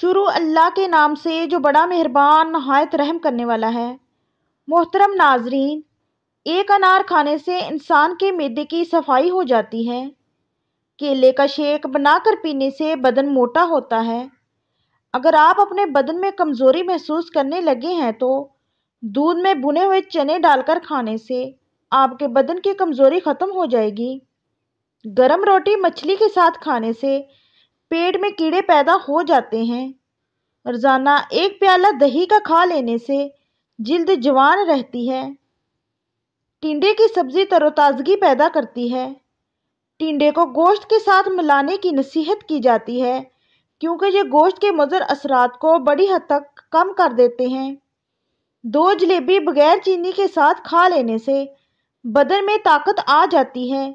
शुरू अल्लाह के नाम से जो बड़ा मेहरबान नहायत रहम करने वाला है मोहतरम नाजरीन एक अनार खाने से इंसान के मेदे की सफाई हो जाती है केले का शेक बनाकर पीने से बदन मोटा होता है अगर आप अपने बदन में कमज़ोरी महसूस करने लगे हैं तो दूध में बुने हुए चने डालकर खाने से आपके बदन की कमज़ोरी ख़त्म हो जाएगी गरम रोटी मछली के साथ खाने से पेट में कीड़े पैदा हो जाते हैं रोज़ाना एक प्याला दही का खा लेने से जल्द जवान रहती है टिंडे की सब्ज़ी तरोताज़गी पैदा करती है टिंडे को गोश्त के साथ मिलाने की नसीहत की जाती है क्योंकि ये गोश्त के मज़र असरात को बड़ी हद तक कम कर देते हैं दो जलेबी बगैर चीनी के साथ खा लेने से बदन में ताकत आ जाती है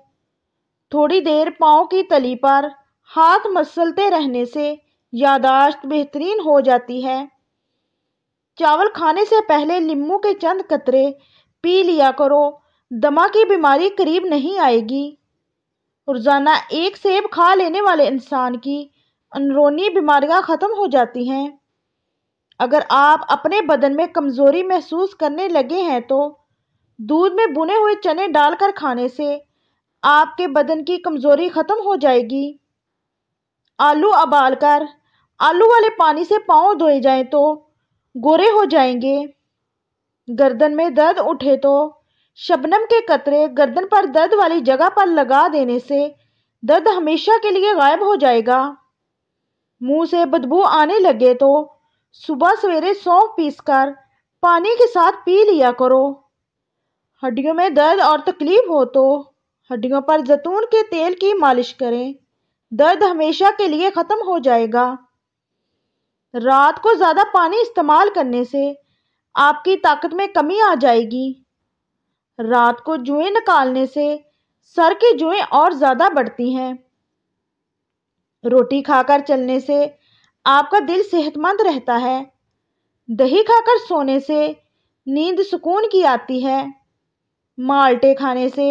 थोड़ी देर पाँव की तली पर हाथ मसलते रहने से यादाश्त बेहतरीन हो जाती है चावल खाने से पहले नींबू के चंद कतरे पी लिया करो दमा की बीमारी करीब नहीं आएगी रोज़ाना एक सेब खा लेने वाले इंसान की अंदरूनी बीमारियां ख़त्म हो जाती हैं अगर आप अपने बदन में कमज़ोरी महसूस करने लगे हैं तो दूध में बुने हुए चने डालकर खाने से आपके बदन की कमज़ोरी ख़त्म हो जाएगी आलू उबालकर आलू वाले पानी से पाँव धोए जाएं तो गोरे हो जाएंगे गर्दन में दर्द उठे तो शबनम के कतरे गर्दन पर दर्द वाली जगह पर लगा देने से दर्द हमेशा के लिए गायब हो जाएगा मुंह से बदबू आने लगे तो सुबह सवेरे सौंफ पीसकर पानी के साथ पी लिया करो हड्डियों में दर्द और तकलीफ हो तो हड्डियों पर जैतून के तेल की मालिश करें दर्द हमेशा के लिए ख़त्म हो जाएगा रात को ज़्यादा पानी इस्तेमाल करने से आपकी ताकत में कमी आ जाएगी रात को जुएं निकालने से सर की जुएं और ज़्यादा बढ़ती हैं रोटी खाकर चलने से आपका दिल सेहतमंद रहता है दही खाकर सोने से नींद सुकून की आती है माल्टे खाने से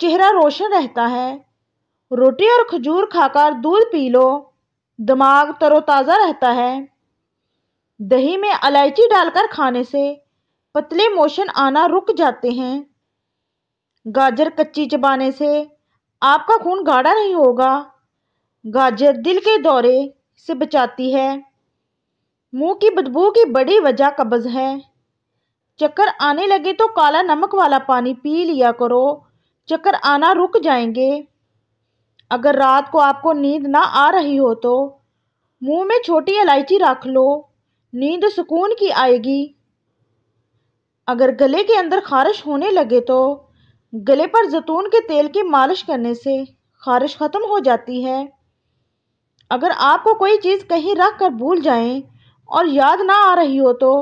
चेहरा रोशन रहता है रोटी और खजूर खाकर दूध पी लो दिमाग तरोताज़ा रहता है दही में इलायची डालकर खाने से पतले मोशन आना रुक जाते हैं गाजर कच्ची चबाने से आपका खून गाढ़ा नहीं होगा गाजर दिल के दौरे से बचाती है मुंह की बदबू की बड़ी वजह कब्ज़ है चक्कर आने लगे तो काला नमक वाला पानी पी लिया करो चक्कर आना रुक जाएंगे अगर रात को आपको नींद ना आ रही हो तो मुंह में छोटी इलायची रख लो नींद सुकून की आएगी अगर गले के अंदर खारिश होने लगे तो गले पर जैतून के तेल की मालिश करने से खारिश ख़त्म हो जाती है अगर आपको कोई चीज़ कहीं रख कर भूल जाएं और याद ना आ रही हो तो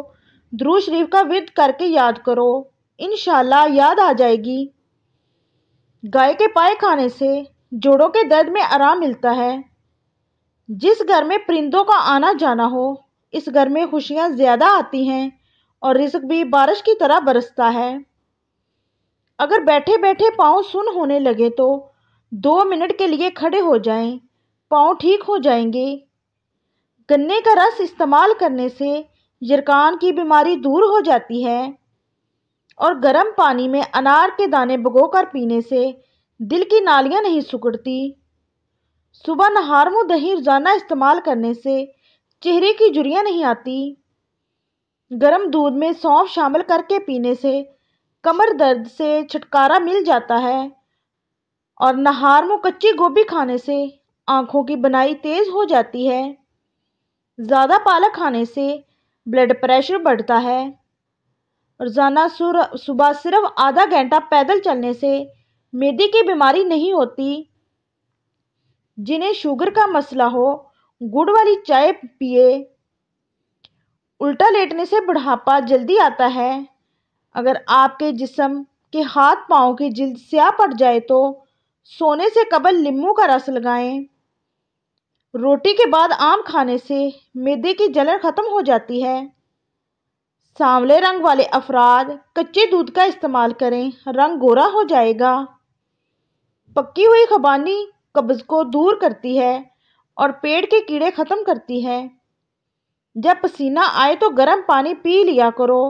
द्रू शरीफ का विद करके याद करो इन याद आ जाएगी गाय के पाए खाने से जोड़ों के दर्द में आराम मिलता है जिस घर में परिंदों का आना जाना हो इस घर में खुशियाँ ज़्यादा आती हैं और रिस्क भी बारिश की तरह बरसता है अगर बैठे बैठे पाँव सुन होने लगे तो दो मिनट के लिए खड़े हो जाएं, पाँव ठीक हो जाएंगे गन्ने का रस इस्तेमाल करने से यरकान की बीमारी दूर हो जाती है और गर्म पानी में अनार के दाने भगो पीने से दिल की नालियां नहीं सुकड़ती सुबह मुँह दही रोज़ाना इस्तेमाल करने से चेहरे की जुड़ियाँ नहीं आती गर्म दूध में सौंफ शामिल करके पीने से कमर दर्द से छुटकारा मिल जाता है और मुँह कच्ची गोभी खाने से आँखों की बनाई तेज़ हो जाती है ज़्यादा पालक खाने से ब्लड प्रेशर बढ़ता है रोज़ाना सुबह सिर्फ आधा घंटा पैदल चलने से मेदे की बीमारी नहीं होती जिन्हें शुगर का मसला हो गुड़ वाली चाय पिए उल्टा लेटने से बुढ़ापा जल्दी आता है अगर आपके जिसम के हाथ पाँव की जल्द स्याह पड़ जाए तो सोने से कबल नींबू का रस लगाएं रोटी के बाद आम खाने से मैदे की जलन ख़त्म हो जाती है सांवले रंग वाले अफराद कच्चे दूध का इस्तेमाल करें रंग गोरा हो जाएगा पक्की हुई खबानी कब्ज़ को दूर करती है और पेट के कीड़े ख़त्म करती है जब पसीना आए तो गर्म पानी पी लिया करो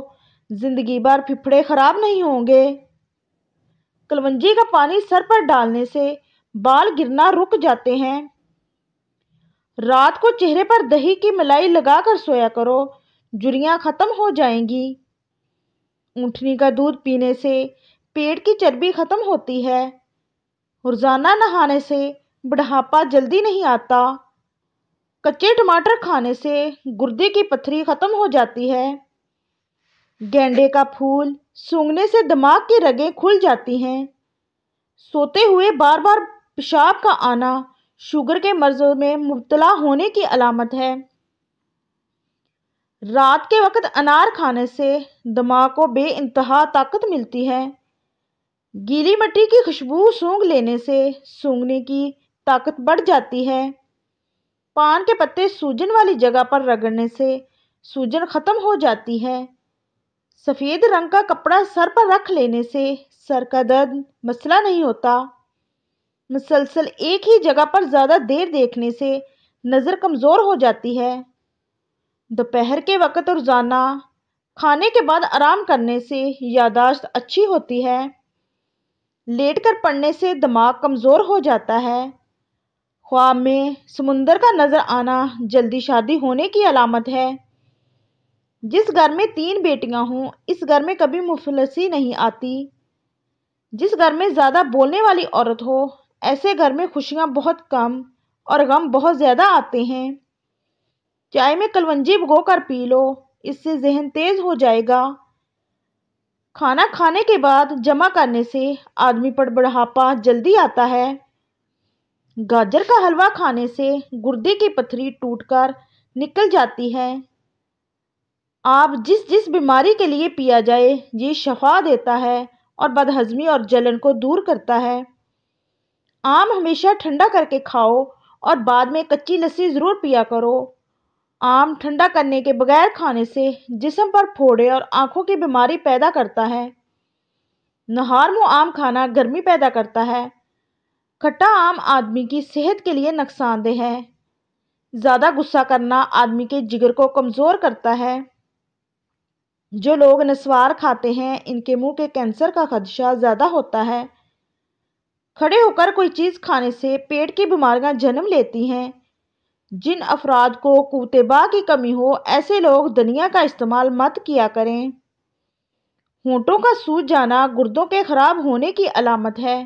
ज़िंदगी भर फिफड़े ख़राब नहीं होंगे कलवंजी का पानी सर पर डालने से बाल गिरना रुक जाते हैं रात को चेहरे पर दही की मलाई लगा कर सोया करो जुरियाँ ख़त्म हो जाएंगी ऊँटनी का दूध पीने से पेट की चर्बी ख़त्म होती है रोज़ाना नहाने से बुढ़ापा जल्दी नहीं आता कच्चे टमाटर खाने से गुर्दे की पथरी ख़त्म हो जाती है गेंडे का फूल सूंघने से दिमाग की रगें खुल जाती हैं सोते हुए बार बार पेशाब का आना शुगर के मर्जों में मुबतला होने की अलामत है रात के वक्त अनार खाने से दिमाग को बे ताकत मिलती है गीली मट्टी की खुशबू सूंघ लेने से सूंघने की ताकत बढ़ जाती है पान के पत्ते सूजन वाली जगह पर रगड़ने से सूजन ख़त्म हो जाती है सफ़ेद रंग का कपड़ा सर पर रख लेने से सर का दर्द मसला नहीं होता मुसलसल एक ही जगह पर ज़्यादा देर देखने से नज़र कमज़ोर हो जाती है दोपहर के वक़्त रोज़ाना खाने के बाद आराम करने से यादाश्त अच्छी होती है लेट कर पढ़ने से दिमाग कमज़ोर हो जाता है ख्वाब में समुंदर का नज़र आना जल्दी शादी होने की अलामत है जिस घर में तीन बेटियां हों इस घर में कभी मुफलसी नहीं आती जिस घर में ज़्यादा बोलने वाली औरत हो ऐसे घर में खुशियाँ बहुत कम और गम बहुत ज़्यादा आते हैं चाय में कलवंजी भगो कर पी लो इससे जहन तेज़ हो जाएगा खाना खाने के बाद जमा करने से आदमी पर बढ़ापा जल्दी आता है गाजर का हलवा खाने से गुर्दे की पथरी टूटकर निकल जाती है आप जिस जिस बीमारी के लिए पिया जाए ये शफा देता है और बदहजमी और जलन को दूर करता है आम हमेशा ठंडा करके खाओ और बाद में कच्ची लस्सी ज़रूर पिया करो आम ठंडा करने के बगैर खाने से जिसम पर फोड़े और आँखों की बीमारी पैदा करता है नहार मुँह आम खाना गर्मी पैदा करता है खट्टा आम आदमी की सेहत के लिए नुकसानदेह है ज़्यादा गुस्सा करना आदमी के जिगर को कमज़ोर करता है जो लोग नस्वार खाते हैं इनके मुंह के कैंसर का खदशा ज़्यादा होता है खड़े होकर कोई चीज़ खाने से पेट की बीमारियां जन्म लेती हैं जिन अफराद को कुतबा की कमी हो ऐसे लोग धनिया का इस्तेमाल मत किया करें ऊँटों का सूज जाना गुर्दों के ख़राब होने की अलामत है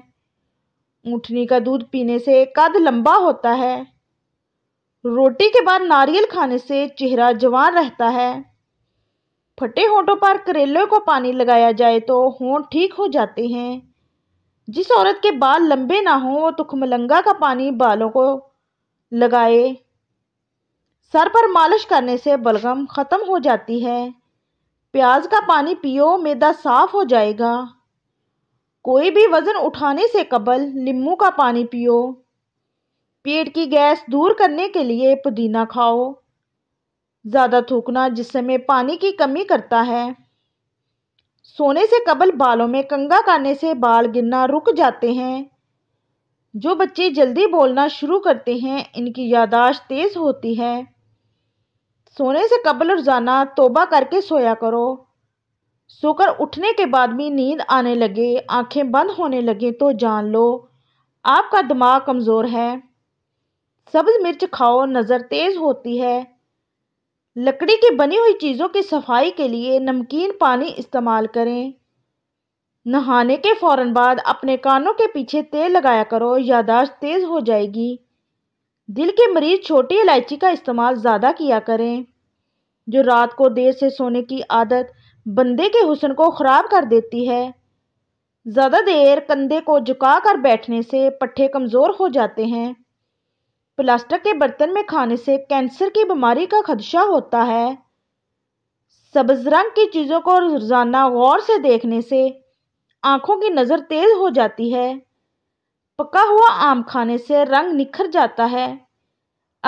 ऊँटनी का दूध पीने से कद लंबा होता है रोटी के बाद नारियल खाने से चेहरा जवान रहता है फटे होंठों पर करेले को पानी लगाया जाए तो होंठ ठीक हो जाते हैं जिस औरत के बाल लंबे ना हों वो तुखमलंगा का पानी बालों को लगाए सर पर मालिश करने से बलगम ख़त्म हो जाती है प्याज का पानी पियो मैदा साफ हो जाएगा कोई भी वज़न उठाने से कबल नींबू का पानी पियो पेट की गैस दूर करने के लिए पुदीना खाओ ज़्यादा थूकना जिससे में पानी की कमी करता है सोने से कबल बालों में कंगा करने से बाल गिरना रुक जाते हैं जो बच्चे जल्दी बोलना शुरू करते हैं इनकी यादाश्त तेज़ होती है सोने से कबल रोज़ाना तोबा करके सोया करो सोकर उठने के बाद भी नींद आने लगे आंखें बंद होने लगे तो जान लो आपका दिमाग कमज़ोर है सब्ज़ मिर्च खाओ नज़र तेज़ होती है लकड़ी की बनी हुई चीज़ों की सफाई के लिए नमकीन पानी इस्तेमाल करें नहाने के फ़ौर बाद अपने कानों के पीछे तेल लगाया करो यादाश्त तेज़ हो जाएगी दिल के मरीज छोटी इलायची का इस्तेमाल ज़्यादा किया करें जो रात को देर से सोने की आदत बंदे के हुसन को ख़राब कर देती है ज़्यादा देर कंधे को झुका कर बैठने से पट्ठे कमज़ोर हो जाते हैं प्लास्टिक के बर्तन में खाने से कैंसर की बीमारी का खदशा होता है सब्ज रंग की चीज़ों को रोज़ाना गौर से देखने से आँखों की नज़र तेज़ हो जाती है पका हुआ आम खाने से रंग निखर जाता है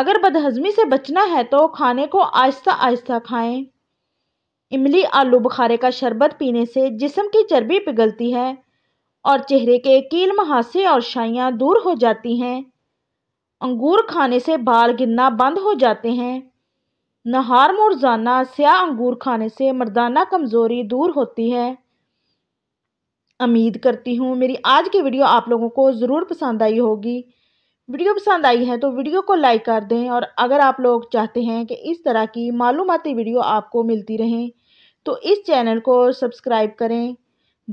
अगर बदहजमी से बचना है तो खाने को आहिस्ता आहिस्ता खाएं। इमली आलू बुखारे का शरबत पीने से जिसम की चर्बी पिघलती है और चेहरे के कील महासे और शाइयाँ दूर हो जाती हैं अंगूर खाने से बाल गिरना बंद हो जाते हैं नहार मुरजाना स्याह अंगूर खाने से मर्दाना कमज़ोरी दूर होती है उम्मीद करती हूँ मेरी आज की वीडियो आप लोगों को ज़रूर पसंद आई होगी वीडियो पसंद आई है तो वीडियो को लाइक कर दें और अगर आप लोग चाहते हैं कि इस तरह की मालूमती वीडियो आपको मिलती रहें तो इस चैनल को सब्सक्राइब करें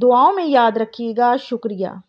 दुआओं में याद रखिएगा शुक्रिया